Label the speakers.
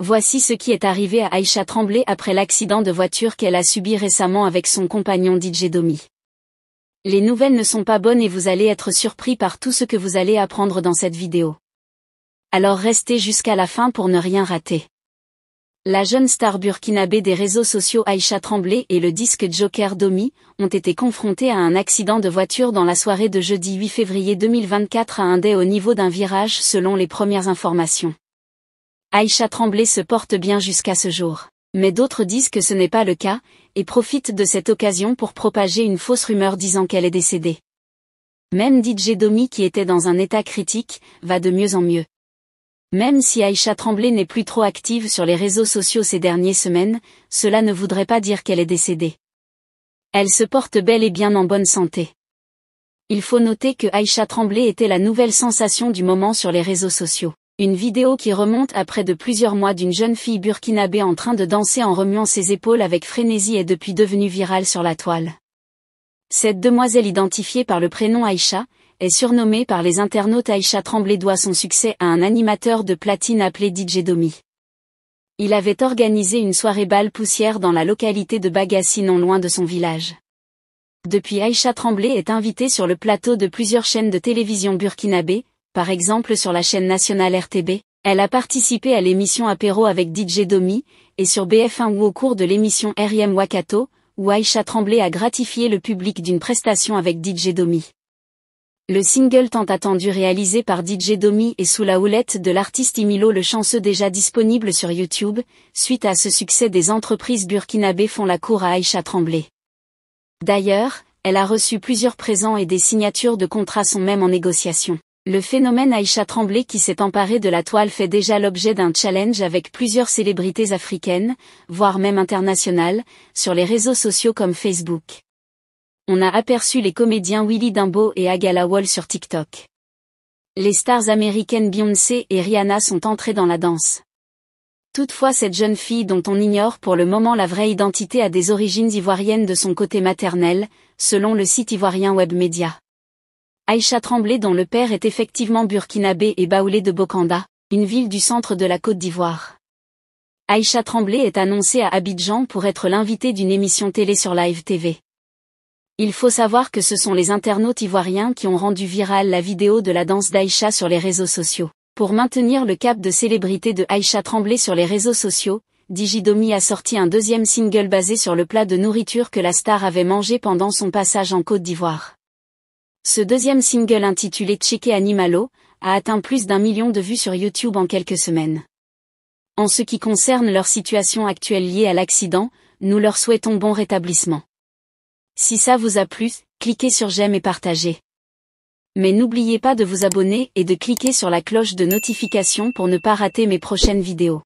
Speaker 1: Voici ce qui est arrivé à Aïcha Tremblay après l'accident de voiture qu'elle a subi récemment avec son compagnon DJ Domi. Les nouvelles ne sont pas bonnes et vous allez être surpris par tout ce que vous allez apprendre dans cette vidéo. Alors restez jusqu'à la fin pour ne rien rater. La jeune star burkinabé des réseaux sociaux Aïcha Tremblay et le disque Joker Domi ont été confrontés à un accident de voiture dans la soirée de jeudi 8 février 2024 à dé au niveau d'un virage selon les premières informations. Aïcha Tremblay se porte bien jusqu'à ce jour. Mais d'autres disent que ce n'est pas le cas, et profitent de cette occasion pour propager une fausse rumeur disant qu'elle est décédée. Même DJ Domi qui était dans un état critique, va de mieux en mieux. Même si Aïcha Tremblay n'est plus trop active sur les réseaux sociaux ces dernières semaines, cela ne voudrait pas dire qu'elle est décédée. Elle se porte bel et bien en bonne santé. Il faut noter que Aïcha Tremblay était la nouvelle sensation du moment sur les réseaux sociaux. Une vidéo qui remonte à près de plusieurs mois d'une jeune fille burkinabé en train de danser en remuant ses épaules avec frénésie est depuis devenue virale sur la toile. Cette demoiselle identifiée par le prénom Aïcha, est surnommée par les internautes Aïcha Tremblay doit son succès à un animateur de platine appelé DJ Domi. Il avait organisé une soirée balle poussière dans la localité de Bagassi non loin de son village. Depuis Aïcha Tremblay est invitée sur le plateau de plusieurs chaînes de télévision burkinabé, par exemple sur la chaîne nationale RTB, elle a participé à l'émission Apéro avec DJ Domi, et sur BF1 ou au cours de l'émission RM Wakato, où Aïcha Tremblay a gratifié le public d'une prestation avec DJ Domi. Le single tant attendu réalisé par DJ Domi est sous la houlette de l'artiste Imilo le chanceux déjà disponible sur YouTube, suite à ce succès des entreprises burkinabées font la cour à Aïcha Tremblay. D'ailleurs, elle a reçu plusieurs présents et des signatures de contrats sont même en négociation. Le phénomène Aïcha Tremblay qui s'est emparé de la toile fait déjà l'objet d'un challenge avec plusieurs célébrités africaines, voire même internationales, sur les réseaux sociaux comme Facebook. On a aperçu les comédiens Willy Dumbo et Agala Wall sur TikTok. Les stars américaines Beyoncé et Rihanna sont entrées dans la danse. Toutefois cette jeune fille dont on ignore pour le moment la vraie identité a des origines ivoiriennes de son côté maternel, selon le site ivoirien Webmedia. Aïcha Tremblay dont le père est effectivement burkinabé et baoulé de Bokanda, une ville du centre de la Côte d'Ivoire. Aïcha Tremblay est annoncée à Abidjan pour être l'invitée d'une émission télé sur Live TV. Il faut savoir que ce sont les internautes ivoiriens qui ont rendu virale la vidéo de la danse d'Aïcha sur les réseaux sociaux. Pour maintenir le cap de célébrité de Aïcha Tremblay sur les réseaux sociaux, Digidomi a sorti un deuxième single basé sur le plat de nourriture que la star avait mangé pendant son passage en Côte d'Ivoire. Ce deuxième single intitulé Cheque Animalo a atteint plus d'un million de vues sur YouTube en quelques semaines. En ce qui concerne leur situation actuelle liée à l'accident, nous leur souhaitons bon rétablissement. Si ça vous a plu, cliquez sur j'aime et partagez. Mais n'oubliez pas de vous abonner et de cliquer sur la cloche de notification pour ne pas rater mes prochaines vidéos.